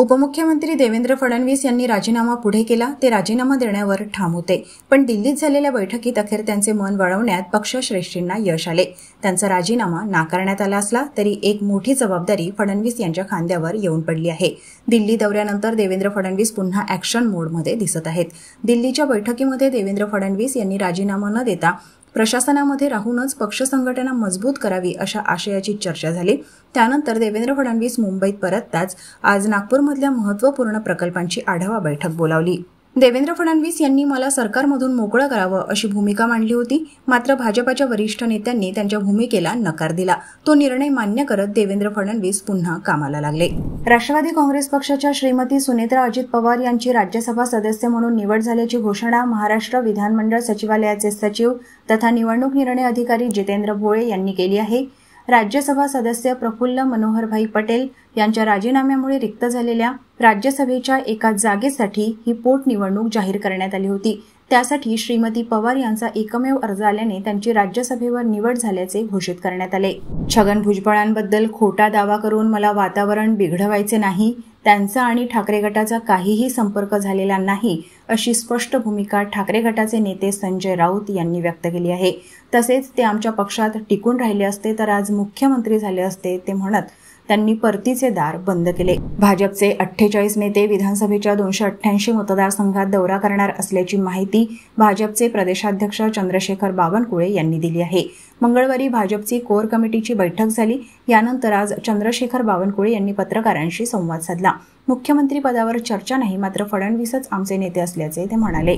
उपमुख्यमंत्री देवेंद्र फडणवीस यांनी राजीनामा पुढे केला ते राजीनामा देण्यावर ठाम होते पण दिल्लीत झालेल्या बैठकीत अखेर त्यांचे मन वळवण्यात पक्षश्रेष्ठींना यश आले त्यांचा राजीनामा नाकारण्यात आला असला तरी एक मोठी जबाबदारी फडणवीस यांच्या खांद्यावर येऊन पडली आहे दिल्ली दौऱ्यानंतर देवेंद्र फडणवीस पुन्हा अॅक्शन मोडमध्ये दिसत आहेत दिल्लीच्या बैठकीमध्ये देवेंद्र फडणवीस यांनी राजीनामा न देता प्रशासनामध्ये राहूनच पक्ष संघटना मजबूत करावी अशा आशयाची चर्चा झाली त्यानंतर देवेंद्र फडणवीस मुंबईत परतताच आज नागपूरमधल्या महत्त्वपूर्ण प्रकल्पांची आढावा बैठक बोलावली देवेंद्र फडणवीस यांनी मला सरकारमधून मोकळं करावं अशी भूमिका मांडली होती मात्र भाजपाच्या वरिष्ठ नेत्यांनी त्यांच्या भूमिकेला नकार दिला तो निर्णय मान्य करत देवेंद्र फडणवीस पुन्हा कामाला लागले राष्ट्रवादी काँग्रेस पक्षाच्या श्रीमती सुनेत्रा अजित पवार यांची राज्यसभा सदस्य म्हणून निवड झाल्याची घोषणा महाराष्ट्र विधानमंडळ सचिवालयाचे सचिव तथा निवडणूक निर्णय अधिकारी जितेंद्र भोळे यांनी केली आहे राज्यसभा सदस्य प्रफुल्ल मनोहरभाई पटेल यांच्या राजीनाम्यामुळे रिक्त झालेल्या राज्यसभेच्या एका जागेसाठी ही पोटनिवडणूक जाहीर करण्यात आली होती त्यासाठी श्रीमती पवार यांचा एकमेव अर्ज आल्याने त्यांची राज्यसभेवर निवड झाल्याचे घोषित करण्यात आले छगन भुजबळांबद्दल खोटा दावा करून मला वातावरण बिघडवायचे नाही त्यांचा आणि ठाकरे गटाचा काहीही संपर्क झालेला नाही अशी स्पष्ट भूमिका ठाकरे गटाचे नेते संजय राऊत यांनी व्यक्त केली आहे तसेच ते आमच्या पक्षात टिकून राहिले असते तर आज मुख्यमंत्री झाले असते ते म्हणत त्यांनी परतीचे दार बंद केले भाजपचे अठ्ठेचाळीस नेते विधानसभेच्या दोनशे अठ्ठ्याऐंशी मतदारसंघात दौरा करणार असल्याची माहिती भाजपचे प्रदेशाध्यक्ष चंद्रशेखर बावनकुळे यांनी दिली आहे मंगळवारी भाजपची कोर कमिटीची बैठक झाली यानंतर आज चंद्रशेखर बावनकुळे यांनी पत्रकारांशी संवाद साधला मुख्यमंत्री पदावर चर्चा नाही मात्र फडणवीसच आमचे नेते असल्याचे ते म्हणाले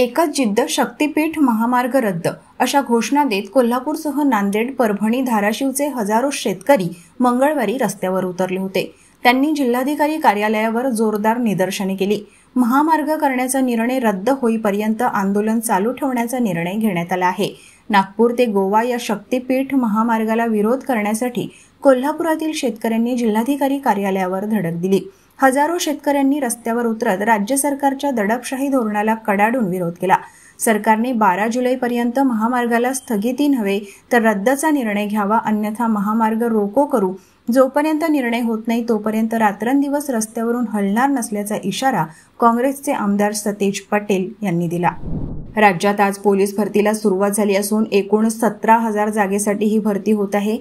एकच जिद्द शक्तीपीठ महामार्ग रद्द अशा घोषणा देत कोल्हापूरसह नांदेड परभणी धाराशिवचे हजारो शेतकरी मंगळवारी रस्त्यावर उतरले होते त्यांनी जिल्हाधिकारी कार्यालयावर जोरदार निदर्शने केली महामार्ग करण्याचा निर्णय रद्द होईपर्यंत आंदोलन चालू ठेवण्याचा निर्णय घेण्यात आला आहे नागपूर ते गोवा या शक्तीपीठ महामार्गाला विरोध करण्यासाठी कोल्हापुरातील शेतकऱ्यांनी जिल्हाधिकारी कार्यालयावर धडक दिली हजारो शेतकऱ्यांनी रस्त्यावर उतरत राज्य सरकारच्या दडपशाही धोरणाला कडाडून विरोध केला सरकारने बारा जुलैपर्यंत महामार्गाला स्थगिती नव्हे तर रद्दचा निर्णय घ्यावा अन्यथा महामार्ग रोको करू जोपर्यंत निर्णय होत नाही तोपर्यंत रात्रंदिवस रस्त्यावरून हलणार नसल्याचा इशारा काँग्रेसचे आमदार सतेज पटेल यांनी दिला राज्यात आज पोलीस भरतीला सुरुवात झाली असून एकूण सतरा हजार जागेसाठी ही भरती होत आहे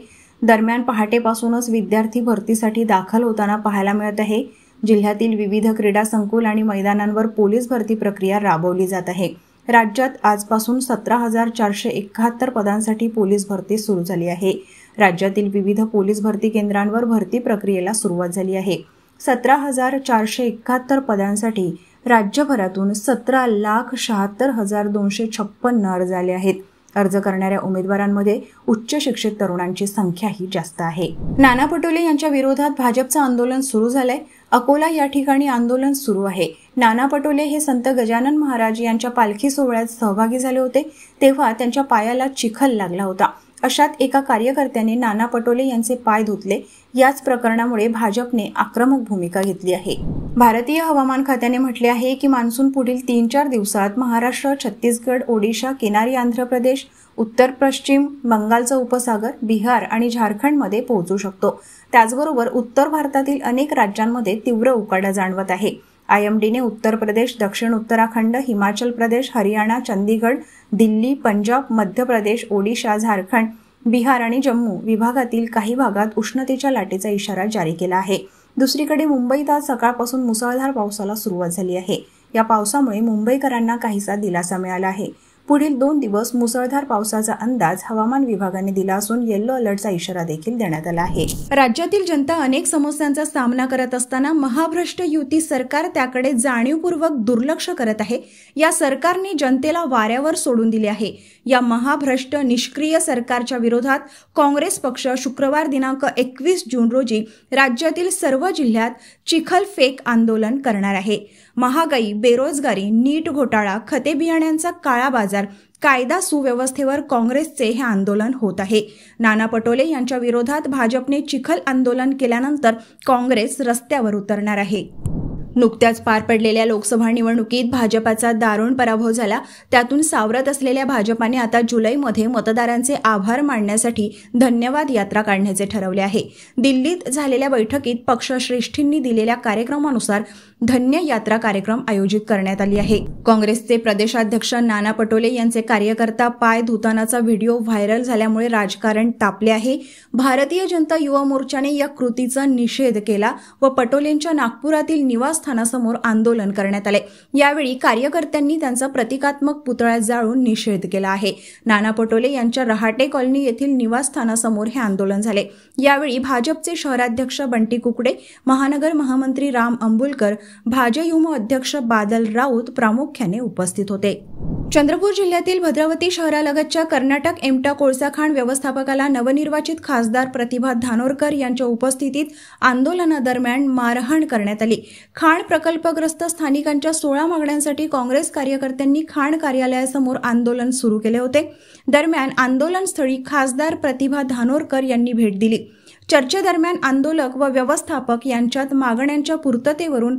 दरम्यान पहाटेपासूनच विद्यार्थी भरतीसाठी दाखल होताना पाहायला मिळत आहे जिल्ह्यातील विविध क्रीडा संकुल आणि मैदानांवर पोलीस भरती प्रक्रिया राबवली जात आहे राज्यात आजपासून सतरा हजार चारशे एकाहत्तर पदांसाठी पोलीस भरती सुरू झाली आहे राज्यातील विविध पोलीस भरती केंद्रांवर भरती प्रक्रियेला सुरुवात झाली आहे सतरा हजार चारशे एकाहत्तर पदांसाठी राज्यभरातून सतरा लाख शहात्तर हजार दोनशे छप्पन्न अर्ज आले आहेत अर्ज करणाऱ्या उमेदवारांमध्ये उच्च शिक्षित तरुणांची संख्याही जास्त आहे नाना पटोले यांच्या विरोधात भाजपचं आंदोलन सुरू झालंय अकोला या ठिकाणी आंदोलन सुरू आहे नाना पटोले हे संत गजानन महाराज यांच्या पालखी सोहळ्यात सहभागी झाले होते तेव्हा त्यांच्या पायाला चिखल लागला होता अशात एका कार्यकर्त्याने नाना पटोले यांचे पाय धुतले याच प्रकरणामुळे भाजपने आक्रमक भूमिका घेतली आहे भारतीय हवामान खात्याने म्हटले आहे की मान्सून पुढील तीन चार दिवसात महाराष्ट्र छत्तीसगड ओडिशा किनारी आंध्र प्रदेश उत्तर पश्चिम बंगालचा उपसागर बिहार आणि झारखंडमध्ये पोहोचू शकतो त्याचबरोबर उत्तर भारतातील अनेक राज्यांमध्ये तीव्र उकाडा जाणवत आहे आयएमडीने उत्तर प्रदेश दक्षिण उत्तराखंड हिमाचल प्रदेश हरियाणा चंदीगड दिल्ली पंजाब मध्य प्रदेश ओडिशा झारखंड बिहार आणि जम्मू विभागातील काही भागात उष्णतेच्या लाटेचा इशारा जारी केला आहे दुसरीकडे मुंबईत आज सकाळपासून मुसळधार पावसाला सुरुवात झाली आहे या पावसामुळे मुंबईकरांना काहीसा दिलासा मिळाला आहे पुढील दोन दिवस मुसळधार पावसाचा अंदाज हवामान विभागाने दिला असून येल्लो अलर्टचा इशारा देखील देण्यात आला आहे राज्यातील जनता अनेक समस्यांचा सामना करत असताना महाभ्रष्ट युती सरकार त्याकडे जाणीवपूर्वक दुर्लक्ष करत आहे या सरकारने जनतेला वाऱ्यावर सोडून दिले आहे या महाभ्रष्ट निष्क्रिय सरकारच्या विरोधात काँग्रेस पक्ष शुक्रवार दिनांक एकवीस जून रोजी राज्यातील सर्व जिल्ह्यात चिखल फेक आंदोलन करणार आहे महागाई बेरोजगारी नीट घोटाळा खते बियाण्यांचा काळा बाजार कायदा सुव्यवस्थेवर काँग्रेसचे हे आंदोलन होत आहे नाना पटोले यांच्या विरोधात भाजपने चिखल आंदोलन केल्यानंतर काँग्रेस रस्त्यावर उतरणार आहे नुकत्याच पार पडलेल्या लोकसभा निवडणुकीत भाजपाचा दारुण पराभव झाला त्यातून सावरत असलेल्या भाजपाने आता जुलैमध्ये मतदारांचे आभार मानण्यासाठी धन्यवाद यात्रा काढण्याचे ठरवले आहे दिल्लीत झालेल्या बैठकीत पक्षश्रेष्ठींनी दिलेल्या कार्यक्रमानुसार धन्य यात्रा कार्यक्रम आयोजित करण्यात आली आहे काँग्रेसचे प्रदेशाध्यक्ष नाना पटोले यांचे कार्यकर्ता पाय धुतानाचा व्हिडिओ व्हायरल झाल्यामुळे राजकारण तापले आहे भारतीय जनता युवा मोर्चाने या कृतीचा निषेध केला व पटोलेंच्या नागपुरातील निवास निवासस्थानासमोर आंदोलन करण्यात आले यावेळी कार्यकर्त्यांनी त्यांचा प्रतिकात्मक पुतळा जाळून निषेध केला आहे नाना पटोले यांच्या रहाटे कॉलनी येथील निवासस्थानासमोर हे आंदोलन झाले यावेळी भाजपचे शहराध्यक्ष बंटी कुकडे महानगर महामंत्री राम अंबुलकर भाजयुम अध्यक्ष बादल राऊत प्रामुख्याने उपस्थित होते चंद्रपूर जिल्ह्यातील भद्रावती शहरालगतच्या कर्नाटक एमटा कोळसा खाण व्यवस्थापकाला नवनिर्वाचित खासदार प्रतिभा धानोरकर यांच्या उपस्थितीत आंदोलनादरम्यान मारहाण करण्यात आली खाण प्रकल्पग्रस्त स्थानिकांच्या सोळा मागण्यांसाठी काँग्रेस कार्यकर्त्यांनी खाण कार्यालयासमोर आंदोलन सुरू केले होते दरम्यान आंदोलनस्थळी खासदार प्रतिभा धानोरकर यांनी भेट दिली चर्चेदरम्यान आंदोलक व व्यवस्थापक यांच्यात मागण्यांच्या पूर्ततेवरून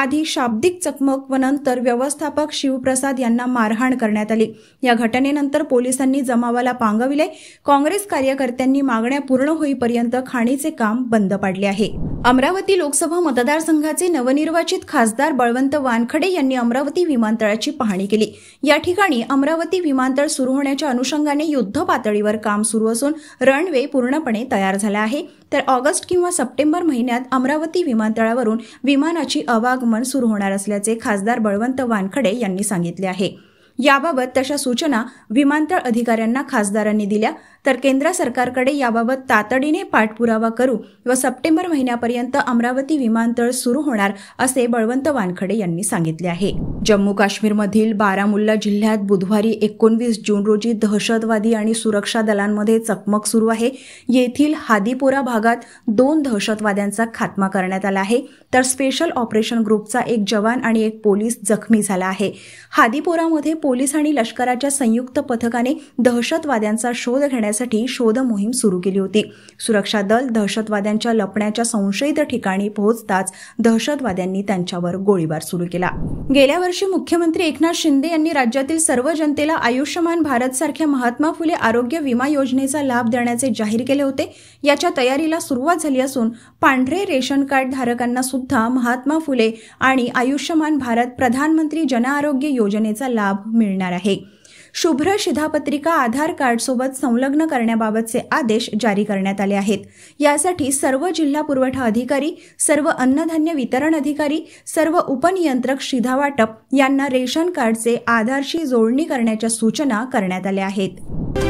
आधी शाब्दिक चकमक व नंतर व्यवस्थापक शिवप्रसाद यांना मारहाण करण्यात आली या घटनेनंतर पोलिसांनी जमावाला पांगविले काँग्रेस कार्यकर्त्यांनी मागण्या पूर्ण होईपर्यंत खाणीचे काम बंद पाडले आहे अमरावती लोकसभा मतदारसंघाचे नवनिर्वाचित खासदार बळवंत वानखडे यांनी अमरावती विमानतळाची पाहणी केली या ठिकाणी अमरावती विमानतळ सुरू होण्याच्या अनुषंगाने युद्ध पातळीवर काम सुरू असून रनवे पूर्णपणे तयार झाला आहे तर ऑगस्ट किंवा सप्टेंबर महिन्यात अमरावती विमानतळावरून विमानाची अवागमन सुरू होणार असल्याचे खासदार बळवंत वानखडे यांनी सांगितले आहे याबाबत तशा सूचना विमानतळ अधिकाऱ्यांना खासदारांनी दिल्या तर केंद्र सरकारकडे याबाबत तातडीने पाठपुरावा करू व सप्टेंबर महिन्यापर्यंत अमरावती विमानतळ सुरू होणार असे बळवंत वानखडे यांनी सांगितले आहे जम्मू काश्मीरमधील बारामुल्ला जिल्ह्यात बुधवारी एकोणवीस जून रोजी दहशतवादी आणि सुरक्षा दलांमध्ये चकमक सुरू आहे येथील हादीपोरा भागात दोन दहशतवाद्यांचा खात्मा करण्यात आला आहे तर स्पेशल ऑपरेशन ग्रुपचा एक जवान आणि एक पोलीस जखमी झाला आहे हादीपोरामध्ये पोलीस आणि लष्कराच्या संयुक्त पथकाने दहशतवाद्यांचा शोध घेण्यात करण्यासाठी शोध मोहीम सुरू केली होती सुरक्षा दल दहशतवाद्यांच्या लपण्याच्या संशयित ठिकाणी पोहोचताच दहशतवाद्यांनी त्यांच्यावर गोळीबार सुरू केला गेल्या वर्षी मुख्यमंत्री एकनाथ शिंदे यांनी राज्यातील सर्व जनतेला आयुष्यमान भारत सारख्या महात्मा फुले आरोग्य विमा योजनेचा लाभ देण्याचे जाहीर केले होते याच्या तयारीला सुरुवात झाली असून पांढरे रेशन कार्ड धारकांना सुद्धा महात्मा फुले आणि आयुष्यमान भारत प्रधानमंत्री जनआरोग्य योजनेचा लाभ मिळणार आहे शुभ्र शिधापत्रिका आधार कार्डसोबत संलग्न करण्याबाबतचे आदेश जारी करण्यात आले आहेत यासाठी सर्व जिल्हा पुरवठा अधिकारी सर्व अन्नधान्य वितरण अधिकारी सर्व उपनियंत्रक शिधावाटप यांना रेशन कार्डचे आधारशी जोडणी करण्याच्या सूचना करण्यात आल्या आहेत